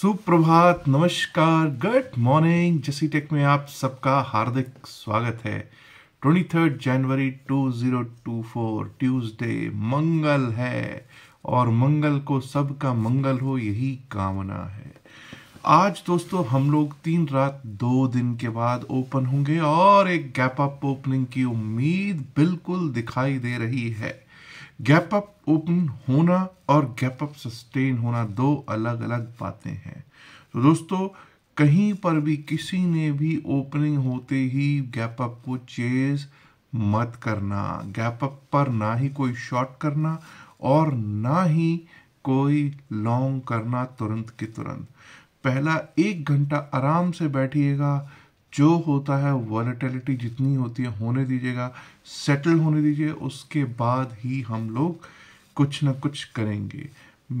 सुप्रभात नमस्कार good morning जसी टेक में आप सबका हार्दिक स्वागत है 23 जनवरी 2024 ट्यूसडे मंगल है और मंगल को सबका मंगल हो यही कामना है आज दोस्तों हम लोग तीन रात दो दिन के बाद ओपन होंगे और एक गैप अप ओपनिंग की उम्मीद बिल्कुल दिखाई दे रही है गैप अप ओपन होना और गैप अप सस्टेन होना दो अलग अलग बातें हैं तो दोस्तों कहीं पर भी किसी ने भी ओपनिंग होते ही गैप अप को चेज मत करना गैप अप पर ना ही कोई शॉर्ट करना और ना ही कोई लॉन्ग करना तुरंत के तुरंत पहला एक घंटा आराम से बैठिएगा जो होता है वॉलेटिलिटी जितनी होती है होने दीजिएगा सेटल होने दीजिए उसके बाद ही हम लोग कुछ ना कुछ करेंगे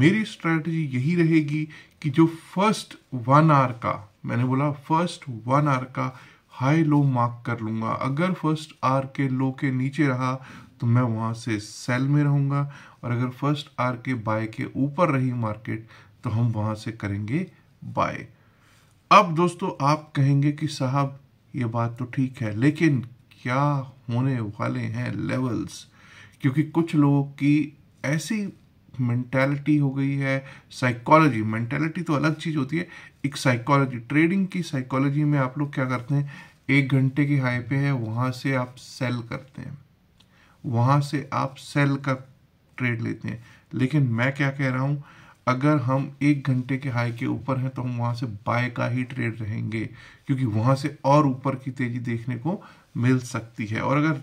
मेरी स्ट्रैटेजी यही रहेगी कि जो फर्स्ट वन आर का मैंने बोला फर्स्ट वन आर का हाई लो मार्क कर लूँगा अगर फर्स्ट आर के लो के नीचे रहा तो मैं वहाँ से सेल में रहूँगा और अगर फर्स्ट आर के बाय के ऊपर रही मार्केट तो हम वहाँ से करेंगे बाय अब दोस्तों आप कहेंगे कि साहब ये बात तो ठीक है लेकिन क्या होने वाले हैं लेवल्स क्योंकि कुछ लोगों की ऐसी मेंटेलिटी हो गई है साइकोलॉजी मेंटेलिटी तो अलग चीज़ होती है एक साइकोलॉजी ट्रेडिंग की साइकोलॉजी में आप लोग क्या करते हैं एक घंटे की हाई पे है वहाँ से आप सेल करते हैं वहाँ से आप सेल का ट्रेड लेते हैं लेकिन मैं क्या कह रहा हूँ अगर हम एक घंटे के हाई के ऊपर हैं तो हम वहाँ से बाय का ही ट्रेड रहेंगे क्योंकि वहाँ से और ऊपर की तेज़ी देखने को मिल सकती है और अगर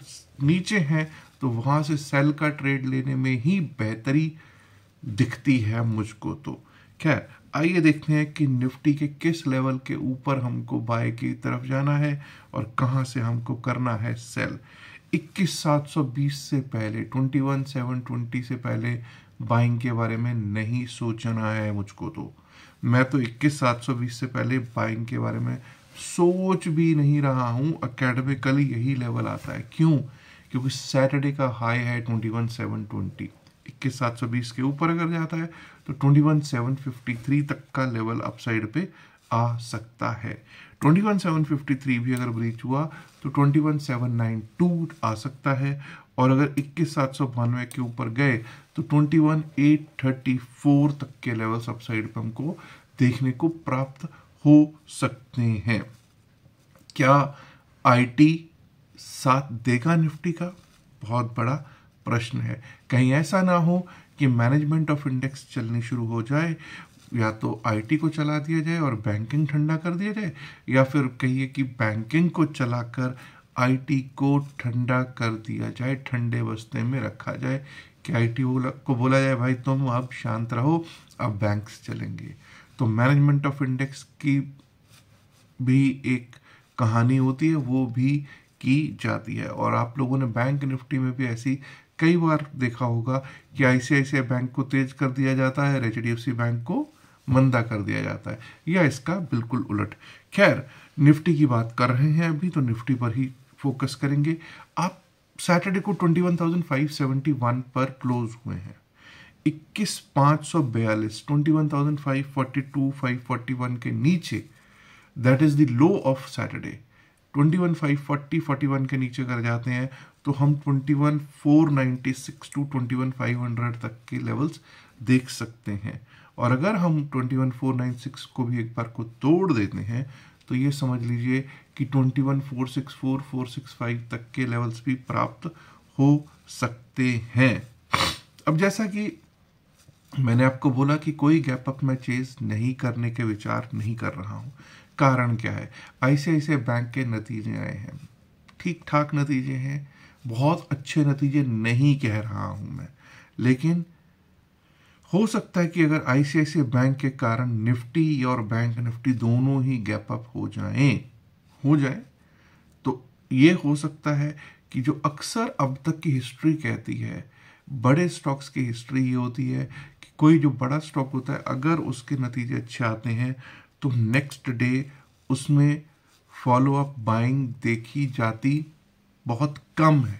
नीचे हैं तो वहाँ से सेल का ट्रेड लेने में ही बेहतरी दिखती है मुझको तो खैर आइए देखते हैं कि निफ्टी के किस लेवल के ऊपर हमको बाय की तरफ जाना है और कहाँ से हमको करना है सेल इक्कीस सात सौ बीस से पहले ट्वेंटी वन सेवन ट्वेंटी से पहले बाइंग के बारे में नहीं सोचना है मुझको तो मैं तो इक्कीस सात सौ बीस से पहले बाइंग के बारे में सोच भी नहीं रहा हूँ अकेडमिकली यही लेवल आता है क्यों क्योंकि सैटरडे का हाई है ट्वेंटी वन सेवन ट्वेंटी इक्कीस सात सौ बीस के ऊपर अगर जाता है तो twenty one seven fifty three तक का लेवल अपसाइड पे आ सकता है 21753 भी अगर ब्रीच हुआ तो 21792 आ सकता है और अगर इक्कीस सात सौ बानवे के ऊपर गए तो 21834 तक के लेवल्स अपसाइड पर हमको देखने को प्राप्त हो सकते हैं क्या आईटी साथ देगा निफ्टी का बहुत बड़ा प्रश्न है कहीं ऐसा ना हो कि मैनेजमेंट ऑफ इंडेक्स चलनी शुरू हो जाए या तो आईटी को चला दिया जाए और बैंकिंग ठंडा कर दिया जाए या फिर कहिए कि बैंकिंग को चलाकर आईटी को ठंडा कर दिया जाए ठंडे बस्ते में रखा जाए कि आईटी को बोला जाए भाई तुम अब शांत रहो अब बैंक्स चलेंगे तो मैनेजमेंट ऑफ इंडेक्स की भी एक कहानी होती है वो भी की जाती है और आप लोगों ने बैंक निफ्टी में भी ऐसी कई बार देखा होगा कि आईसीआईसीआई बैंक को तेज कर दिया जाता है एच बैंक को मंदा कर दिया जाता है या इसका बिल्कुल उलट खैर निफ्टी की बात कर रहे हैं अभी तो निफ्टी पर ही फोकस करेंगे आप सैटरडे को 21,571 पर क्लोज हुए हैं इक्कीस पाँच सौ बयालीस twenty one thousand five forty two five forty one के नीचे that is the low of Saturday twenty one five forty forty one के नीचे कर जाते हैं तो हम twenty one four ninety six two twenty one five hundred तक के लेवल्स देख सकते हैं और अगर हम 21496 को भी एक बार को तोड़ देते हैं तो ये समझ लीजिए कि सिक्स फाइव तक के लेवल्स भी प्राप्त हो सकते हैं अब जैसा कि मैंने आपको बोला कि कोई गैप अप मैं चेज नहीं करने के विचार नहीं कर रहा हूँ कारण क्या है ऐसे ऐसे बैंक के नतीजे आए हैं ठीक ठाक नतीजे हैं बहुत अच्छे नतीजे नहीं कह रहा हूँ मैं लेकिन हो सकता है कि अगर आईसीआईसी बैंक के कारण निफ्टी और बैंक निफ्टी दोनों ही गैप अप हो जाएं हो जाए तो ये हो सकता है कि जो अक्सर अब तक की हिस्ट्री कहती है बड़े स्टॉक्स की हिस्ट्री ये होती है कि कोई जो बड़ा स्टॉक होता है अगर उसके नतीजे अच्छे आते हैं तो नेक्स्ट डे उसमें फॉलो अप बाइंग देखी जाती बहुत कम है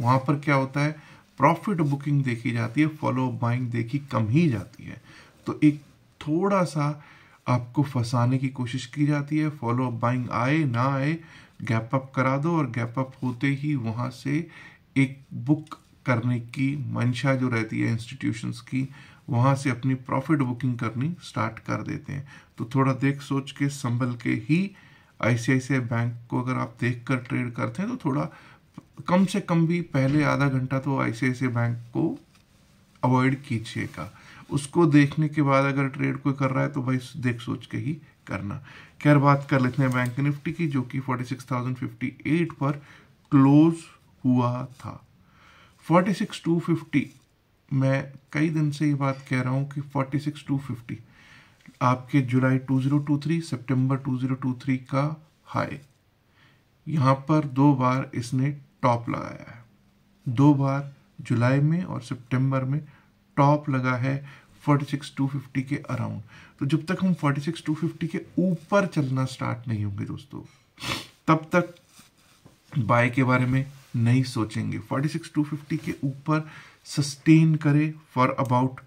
वहाँ पर क्या होता है प्रॉफिट बुकिंग देखी जाती है फॉलो अप बाइंग देखी कम ही जाती है तो एक थोड़ा सा आपको फंसाने की कोशिश की जाती है फॉलो अप बाइंग आए ना आए गैप अप करा दो और गैप अप होते ही वहाँ से एक बुक करने की मंशा जो रहती है इंस्टीट्यूशंस की वहाँ से अपनी प्रॉफिट बुकिंग करनी स्टार्ट कर देते हैं तो थोड़ा देख सोच के संभल के ही आई बैंक को अगर आप देख कर ट्रेड करते हैं तो थोड़ा कम से कम भी पहले आधा घंटा तो आई बैंक को अवॉइड कीजिएगा उसको देखने के बाद अगर ट्रेड कोई कर रहा है तो भाई देख सोच के ही करना खैर बात कर लेते हैं बैंक निफ्टी की जो कि 46,058 पर क्लोज हुआ था 46,250 मैं कई दिन से ये बात कह रहा हूँ कि 46,250 आपके जुलाई 2023 सितंबर 2023 का हाई यहाँ पर दो बार इसने टॉप लगाया है दो बार जुलाई में और सितंबर में टॉप लगा है 46250 के अराउंड तो जब तक हम 46250 के ऊपर चलना स्टार्ट नहीं होंगे दोस्तों तब तक बाय के बारे में नहीं सोचेंगे 46250 के ऊपर सस्टेन करे फॉर अबाउट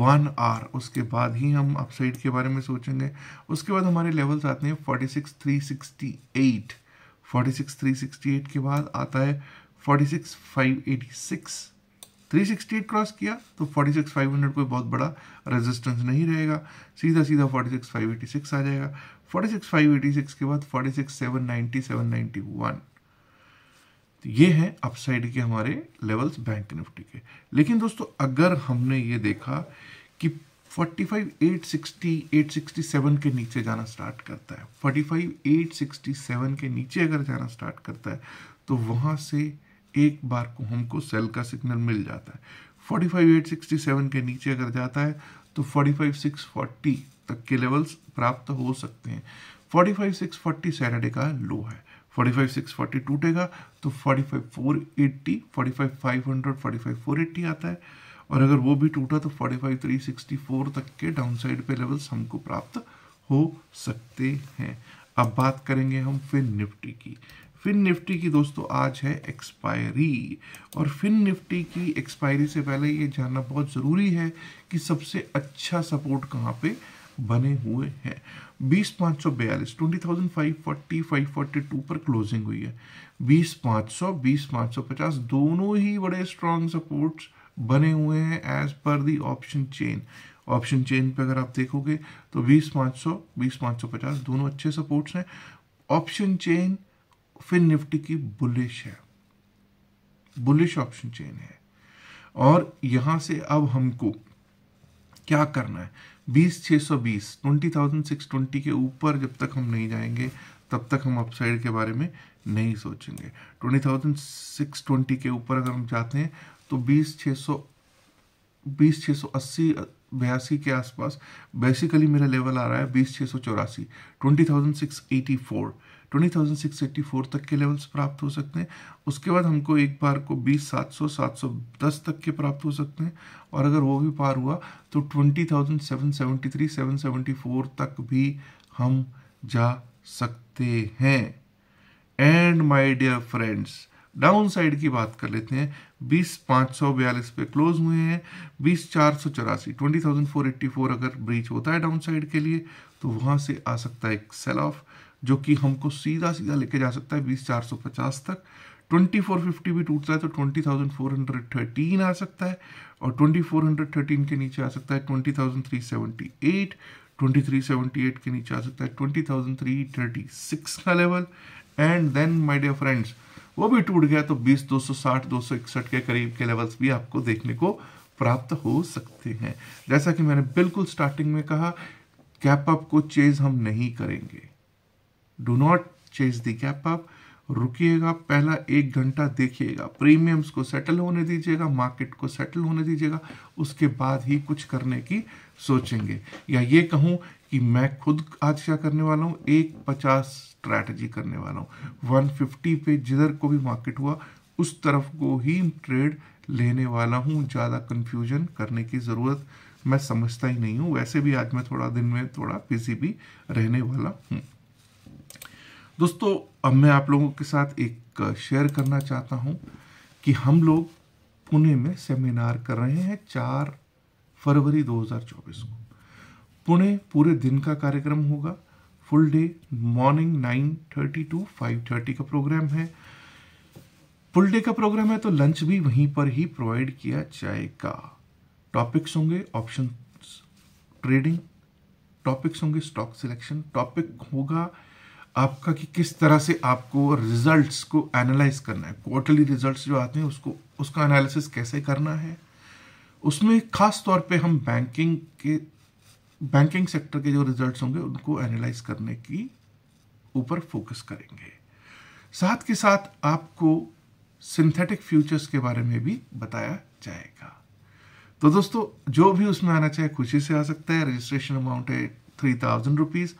वन आर उसके बाद ही हम अपसाइड के बारे में सोचेंगे उसके बाद हमारे लेवल्स आते हैं 46368 forty six three sixty eight के बाद आता है forty six five eighty sixty eight cross किया तो फोर्टी सिक्स फाइव हंड्रेड कोई बहुत बड़ा रेजिस्टेंस नहीं रहेगा सीधा सीधा forty six five eighty six आ जाएगा forty six five eighty six के बाद forty six seven ninety seven one तो ये हैं अपसाइड के हमारे लेवल्स बैंक निफ्टी के लेकिन दोस्तों अगर हमने ये देखा कि 45 के नीचे जाना स्टार्ट करता है 45867 के नीचे अगर जाना स्टार्ट करता है तो वहाँ से एक बार को हमको सेल का सिग्नल मिल जाता है 45867 के नीचे अगर जाता है तो 45640 तक के लेवल्स प्राप्त हो सकते हैं 45640 सैटरडे का लो है 45640 टूटेगा तो 45480, 45500, 45480 आता है और अगर वो भी टूटा तो 45,364 तक के डाउनसाइड पे लेवल्स हमको प्राप्त हो सकते हैं अब बात करेंगे हम फिन निफ्टी की फिन निफ्टी की दोस्तों आज है एक्सपायरी और फिन निफ्टी की एक्सपायरी से पहले ये जानना बहुत ज़रूरी है कि सबसे अच्छा सपोर्ट कहाँ पे बने हुए हैं बीस पाँच सौ बयालीस twenty thousand five forty five forty two पर क्लोजिंग हुई है बीस पाँच सौ बीस पाँच सौ पचास दोनों ही बड़े स्ट्रॉन्ग सपोर्ट्स बने हुए हैं एज पर the option chain option chain पे अगर आप देखोगे तो बीस पाँच सौ बीस पाँच सौ पचास दोनों अच्छे सपोर्ट्स हैं ऑप्शन चेन फिन निफ्टी की बुलिश है बुलिश ऑप्शन चेन है और यहाँ से अब हमको क्या करना है बीस छः सौ बीस ट्वेंटी थाउजेंड सिक्स ट्वेंटी के ऊपर जब तक हम नहीं जाएंगे तब तक हम अपसाइड के बारे में नहीं सोचेंगे ट्वेंटी थाउजेंड सिक्स ट्वेंटी के ऊपर अगर हम जाते हैं तो बीस छः सौ बीस छः सौ अस्सी बयासी के आसपास बेसिकली मेरा लेवल आ रहा है बीस छः सौ चौरासी twenty thousand six eighty four twenty thousand six eighty four तक के लेवल्स प्राप्त हो सकते हैं उसके बाद हमको एक बार को बीस सात सौ सात सौ दस तक के प्राप्त हो सकते हैं और अगर वो भी पार हुआ तो twenty thousand seven seventy three seven seventy four तक भी हम जा सकते हैं and my dear friends downside की बात कर लेते हैं बीस पाँच सौ बयालीस पे क्लोज हुए हैं बीस चार सौ चौरासी twenty thousand four eighty four अगर ब्रीच होता है डाउन साइड के लिए तो वहाँ से आ सकता है एक सेल ऑफ जो कि हमको सीधा सीधा लेके जा सकता है बीस चार सौ पचास तक ट्वेंटी फोर फिफ्टी भी टूटता है तो twenty thousand four hundred thirteen आ सकता है और ट्वेंटी फोर हंड्रेड थर्टीन के नीचे आ सकता है twenty thousand three seventy eight twenty three seventy eight के नीचे आ सकता है twenty thousand three thirty six का level and then my dear friends वो भी टूट गया तो बीस दो सौ साठ दो सौ इकसठ के करीब के लेवल्स भी आपको देखने को प्राप्त हो सकते हैं जैसा कि मैंने बिल्कुल स्टार्टिंग में कहा कैप अप को चेज हम नहीं करेंगे do not chase the gap up रुकिएगा पहला एक घंटा देखिएगा प्रीमियम्स को सेटल होने दीजिएगा मार्केट को सेटल होने दीजिएगा उसके बाद ही कुछ करने की सोचेंगे या ये कहूँ कि मैं खुद आज क्या करने वाला हूँ एक पचास स्ट्रैटेजी करने वाला हूँ वन फिफ्टी पे जिधर को भी मार्केट हुआ उस तरफ को ही ट्रेड लेने वाला हूँ ज़्यादा कन्फ्यूजन करने की ज़रूरत मैं समझता ही नहीं हूँ वैसे भी आज मैं थोड़ा दिन में थोड़ा बिजी भी रहने वाला हूँ दोस्तों अब मैं आप लोगों के साथ एक शेयर करना चाहता हूँ कि हम लोग पुणे में सेमिनार कर रहे हैं चार फरवरी 2024 को पुणे पूरे दिन का कार्यक्रम होगा full day morning 9:30 two thirty का प्रोग्राम है फुल डे का प्रोग्राम है तो लंच भी वहीं पर ही प्रोवाइड किया जाएगा टॉपिक्स होंगे ऑप्शन ट्रेडिंग टॉपिक्स होंगे स्टॉक सिलेक्शन टॉपिक होगा आपका कि किस तरह से आपको रिजल्ट्स को एनालाइज करना है क्वार्टरली रिजल्ट्स जो आते हैं उसको उसका एनालिसिस कैसे करना है उसमें खास तौर पे हम बैंकिंग के बैंकिंग सेक्टर के जो रिजल्ट्स होंगे उनको एनालाइज करने की ऊपर फोकस करेंगे साथ के साथ आपको सिंथेटिक फ्यूचर्स के बारे में भी बताया जाएगा तो दोस्तों जो भी उसमें आना चाहे खुशी से आ सकता है रजिस्ट्रेशन अमाउंट है three thousand rupees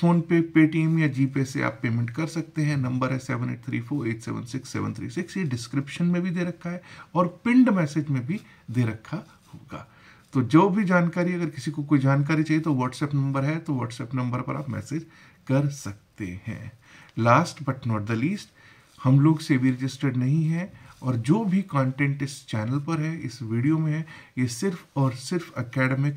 PhonePe Paytm या जीपे से आप पेमेंट कर सकते हैं नंबर है seven eight three four eight seven six seven three six ये डिस्क्रिप्शन में भी दे रखा है और पिंड मैसेज में भी दे रखा होगा तो जो भी जानकारी अगर किसी को कोई जानकारी चाहिए तो व्हाट्सएप नंबर है तो व्हाट्सएप नंबर पर आप मैसेज कर सकते हैं last but not the least हम लोग से भी रजिस्टर्ड नहीं है और जो भी कंटेंट इस चैनल पर है इस वीडियो में है ये सिर्फ और सिर्फ एकेडमिक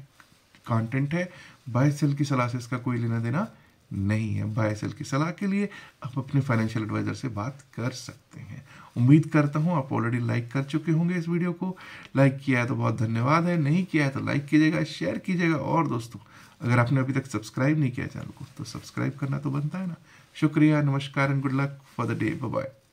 कंटेंट है बाय सेल की सलाह से इसका कोई लेना देना नहीं है बाय सेल की सलाह के लिए आप अपने फाइनेंशियल एडवाइज़र से बात कर सकते हैं उम्मीद करता हूँ आप ऑलरेडी लाइक कर चुके होंगे इस वीडियो को लाइक किया है तो बहुत धन्यवाद है नहीं किया है तो लाइक कीजिएगा शेयर कीजिएगा और दोस्तों अगर आपने अभी तक सब्सक्राइब नहीं किया चैनल को तो सब्सक्राइब करना तो बनता है ना शुक्रिया नमस्कार and good luck for the day bye